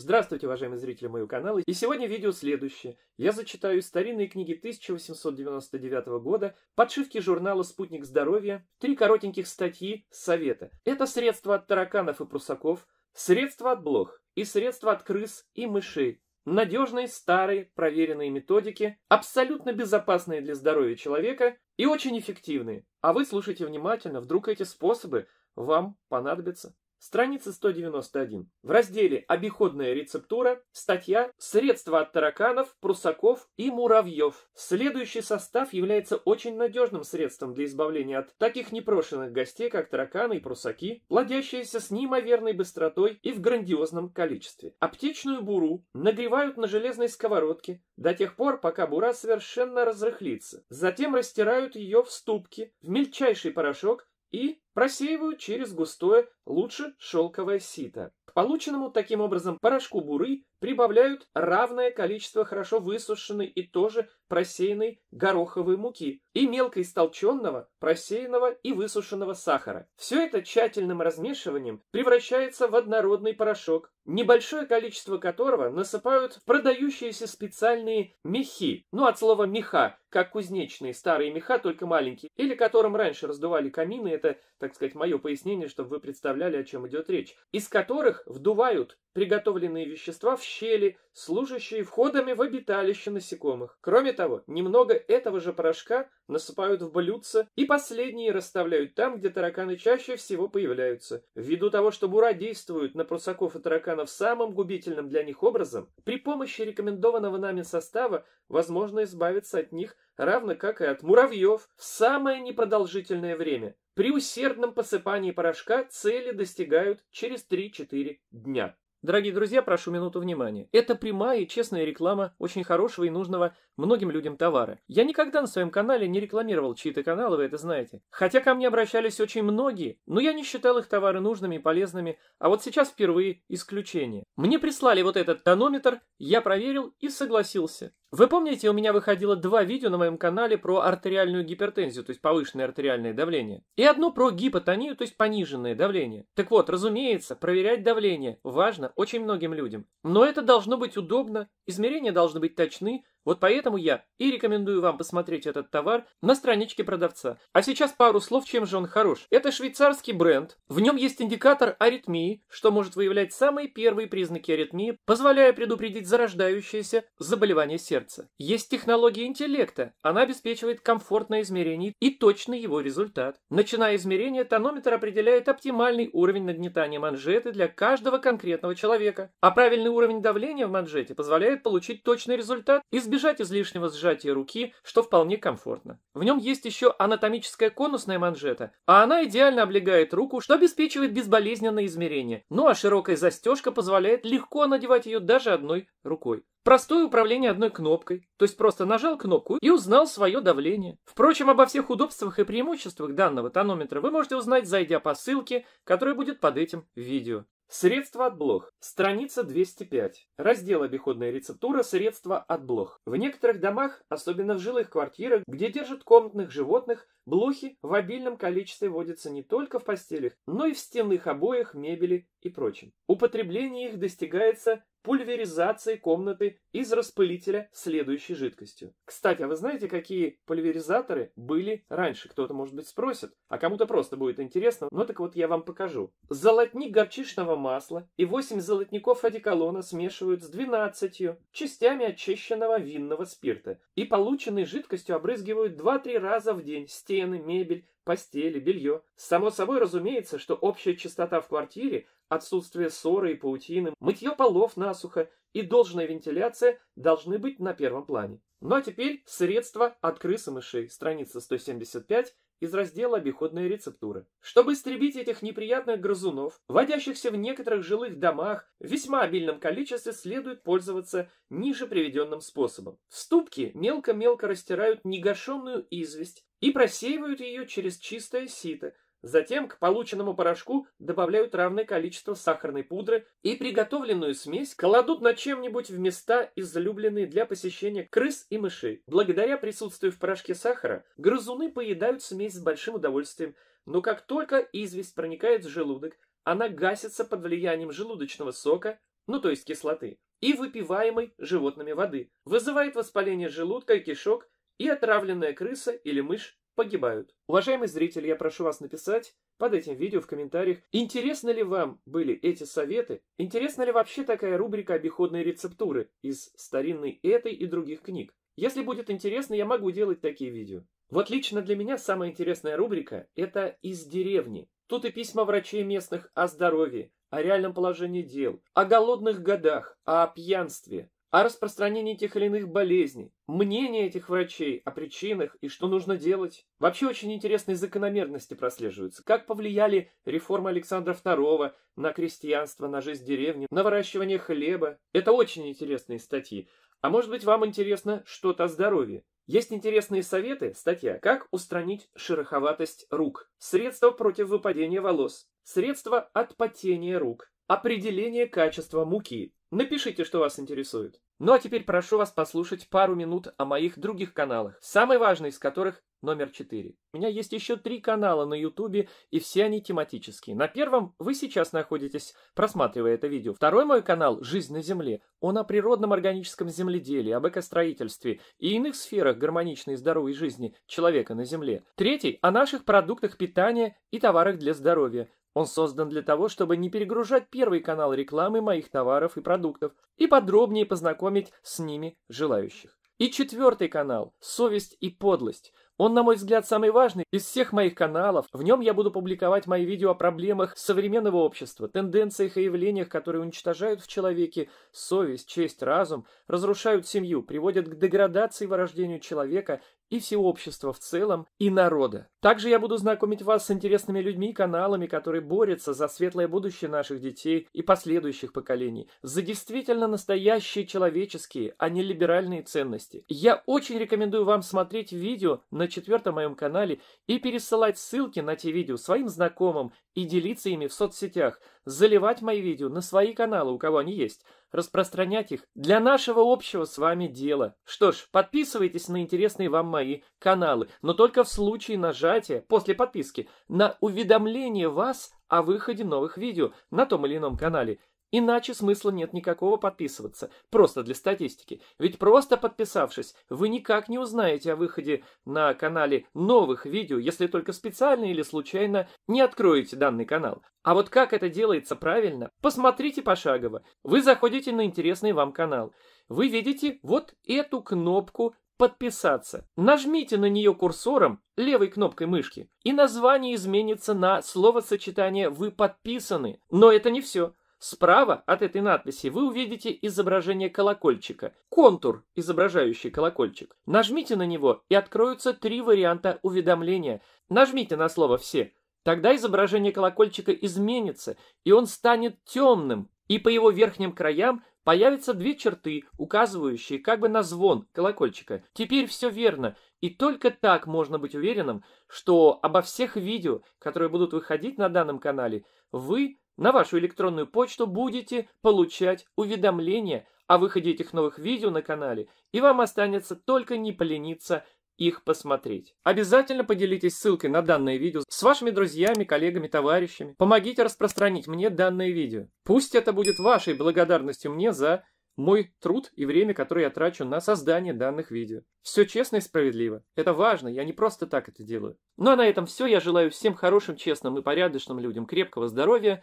Здравствуйте, уважаемые зрители моего канала, и сегодня видео следующее. Я зачитаю старинные книги 1899 года, подшивки журнала «Спутник здоровья», три коротеньких статьи с совета. Это средства от тараканов и прусаков, средства от блох и средства от крыс и мышей. Надежные, старые, проверенные методики, абсолютно безопасные для здоровья человека и очень эффективные. А вы слушайте внимательно, вдруг эти способы вам понадобятся. Страница 191. В разделе «Обиходная рецептура» статья «Средства от тараканов, прусаков и муравьев». Следующий состав является очень надежным средством для избавления от таких непрошенных гостей, как тараканы и прусаки, плодящиеся с неимоверной быстротой и в грандиозном количестве. Аптечную буру нагревают на железной сковородке до тех пор, пока бура совершенно разрыхлится. Затем растирают ее в ступке в мельчайший порошок и просеивают через густое, лучше шелковое сито. К полученному таким образом порошку буры прибавляют равное количество хорошо высушенной и тоже просеянной гороховой муки и мелко истолченного, просеянного и высушенного сахара. Все это тщательным размешиванием превращается в однородный порошок, небольшое количество которого насыпают в продающиеся специальные мехи, ну от слова «меха», как кузнечные старые меха, только маленькие, или которым раньше раздували камины, это так сказать, мое пояснение, чтобы вы представляли, о чем идет речь, из которых вдувают приготовленные вещества в щели, служащие входами в обиталище насекомых. Кроме того, немного этого же порошка насыпают в блюдца и последние расставляют там, где тараканы чаще всего появляются. Ввиду того, что бура действует на прусаков и тараканов самым губительным для них образом, при помощи рекомендованного нами состава возможно избавиться от них – равно как и от муравьев, в самое непродолжительное время. При усердном посыпании порошка цели достигают через 3-4 дня. Дорогие друзья, прошу минуту внимания. Это прямая и честная реклама очень хорошего и нужного многим людям товара. Я никогда на своем канале не рекламировал чьи-то каналы, вы это знаете. Хотя ко мне обращались очень многие, но я не считал их товары нужными и полезными, а вот сейчас впервые исключение. Мне прислали вот этот тонометр, я проверил и согласился. Вы помните, у меня выходило два видео на моем канале про артериальную гипертензию, то есть повышенное артериальное давление, и одно про гипотонию, то есть пониженное давление. Так вот, разумеется, проверять давление важно очень многим людям. Но это должно быть удобно, измерения должны быть точны, вот поэтому я и рекомендую вам посмотреть этот товар на страничке продавца. А сейчас пару слов, чем же он хорош. Это швейцарский бренд. В нем есть индикатор аритмии, что может выявлять самые первые признаки аритмии, позволяя предупредить зарождающееся заболевание сердца. Есть технология интеллекта. Она обеспечивает комфортное измерение и точный его результат. Начиная измерение, тонометр определяет оптимальный уровень нагнетания манжеты для каждого конкретного человека. А правильный уровень давления в манжете позволяет получить точный результат из избежать излишнего сжатия руки, что вполне комфортно. В нем есть еще анатомическая конусная манжета, а она идеально облегает руку, что обеспечивает безболезненное измерение. Ну а широкая застежка позволяет легко надевать ее даже одной рукой. Простое управление одной кнопкой, то есть просто нажал кнопку и узнал свое давление. Впрочем, обо всех удобствах и преимуществах данного тонометра вы можете узнать, зайдя по ссылке, которая будет под этим видео. Средства от блох. Страница 205. Раздел обиходная рецептура «Средства от блох». В некоторых домах, особенно в жилых квартирах, где держат комнатных животных, блохи в обильном количестве водятся не только в постелях, но и в стенных обоях, мебели и прочим. Употребление их достигается пульверизацией комнаты из распылителя следующей жидкостью. Кстати, а вы знаете, какие пульверизаторы были раньше? Кто-то, может быть, спросит, а кому-то просто будет интересно. Ну так вот я вам покажу. Золотник горчичного масла и 8 золотников одеколона смешивают с 12 частями очищенного винного спирта и полученной жидкостью обрызгивают 2-3 раза в день стены, мебель, постели, белье. Само собой разумеется, что общая частота в квартире Отсутствие ссоры и паутины, мытье полов насухо и должная вентиляция должны быть на первом плане. Ну а теперь средства от крыс и мышей, страница 175 из раздела «Обиходная рецептуры. Чтобы истребить этих неприятных грызунов, водящихся в некоторых жилых домах, в весьма обильном количестве следует пользоваться ниже приведенным способом. В ступке мелко-мелко растирают негашенную известь и просеивают ее через чистое сито – Затем к полученному порошку добавляют равное количество сахарной пудры и приготовленную смесь кладут на чем-нибудь в места, излюбленные для посещения крыс и мышей. Благодаря присутствию в порошке сахара, грызуны поедают смесь с большим удовольствием, но как только известь проникает в желудок, она гасится под влиянием желудочного сока, ну то есть кислоты, и выпиваемой животными воды, вызывает воспаление желудка и кишок, и отравленная крыса или мышь погибают. Уважаемый зритель, я прошу вас написать под этим видео в комментариях, интересны ли вам были эти советы, интересна ли вообще такая рубрика обиходной рецептуры из старинной этой и других книг. Если будет интересно, я могу делать такие видео. Вот лично для меня самая интересная рубрика – это «Из деревни». Тут и письма врачей местных о здоровье, о реальном положении дел, о голодных годах, о пьянстве, о распространении тех или иных болезней, мнение этих врачей о причинах и что нужно делать. Вообще очень интересные закономерности прослеживаются. Как повлияли реформы Александра II на крестьянство, на жизнь деревни, на выращивание хлеба. Это очень интересные статьи. А может быть вам интересно что-то о здоровье? Есть интересные советы, статья «Как устранить шероховатость рук», «Средства против выпадения волос», «Средства от потения рук», «Определение качества муки», Напишите, что вас интересует. Ну а теперь прошу вас послушать пару минут о моих других каналах, самый важный из которых номер 4. У меня есть еще три канала на ютубе, и все они тематические. На первом вы сейчас находитесь, просматривая это видео. Второй мой канал «Жизнь на земле». Он о природном органическом земледелии, об экостроительстве и иных сферах гармоничной и здоровой жизни человека на земле. Третий – о наших продуктах питания и товарах для здоровья. Он создан для того, чтобы не перегружать первый канал рекламы моих товаров и продуктов и подробнее познакомить с ними желающих. И четвертый канал «Совесть и подлость». Он, на мой взгляд, самый важный из всех моих каналов. В нем я буду публиковать мои видео о проблемах современного общества, тенденциях и явлениях, которые уничтожают в человеке совесть, честь, разум, разрушают семью, приводят к деградации и вырождению человека и всеобщества в целом, и народа. Также я буду знакомить вас с интересными людьми и каналами, которые борются за светлое будущее наших детей и последующих поколений, за действительно настоящие человеческие, а не либеральные ценности. Я очень рекомендую вам смотреть видео на четвертом моем канале и пересылать ссылки на те видео своим знакомым и делиться ими в соцсетях, заливать мои видео на свои каналы, у кого они есть – распространять их для нашего общего с вами дела. Что ж, подписывайтесь на интересные вам мои каналы, но только в случае нажатия после подписки на уведомление вас о выходе новых видео на том или ином канале. Иначе смысла нет никакого подписываться, просто для статистики. Ведь просто подписавшись, вы никак не узнаете о выходе на канале новых видео, если только специально или случайно не откроете данный канал. А вот как это делается правильно, посмотрите пошагово. Вы заходите на интересный вам канал. Вы видите вот эту кнопку подписаться. Нажмите на нее курсором левой кнопкой мышки, и название изменится на словосочетание «Вы подписаны». Но это не все. Справа от этой надписи вы увидите изображение колокольчика, контур, изображающий колокольчик. Нажмите на него, и откроются три варианта уведомления. Нажмите на слово «все». Тогда изображение колокольчика изменится, и он станет темным, и по его верхним краям появятся две черты, указывающие как бы на звон колокольчика. Теперь все верно, и только так можно быть уверенным, что обо всех видео, которые будут выходить на данном канале, вы на вашу электронную почту будете получать уведомления о выходе этих новых видео на канале, и вам останется только не полениться их посмотреть. Обязательно поделитесь ссылкой на данное видео с вашими друзьями, коллегами, товарищами. Помогите распространить мне данное видео. Пусть это будет вашей благодарностью мне за мой труд и время, которое я трачу на создание данных видео. Все честно и справедливо. Это важно, я не просто так это делаю. Ну а на этом все. Я желаю всем хорошим, честным и порядочным людям крепкого здоровья,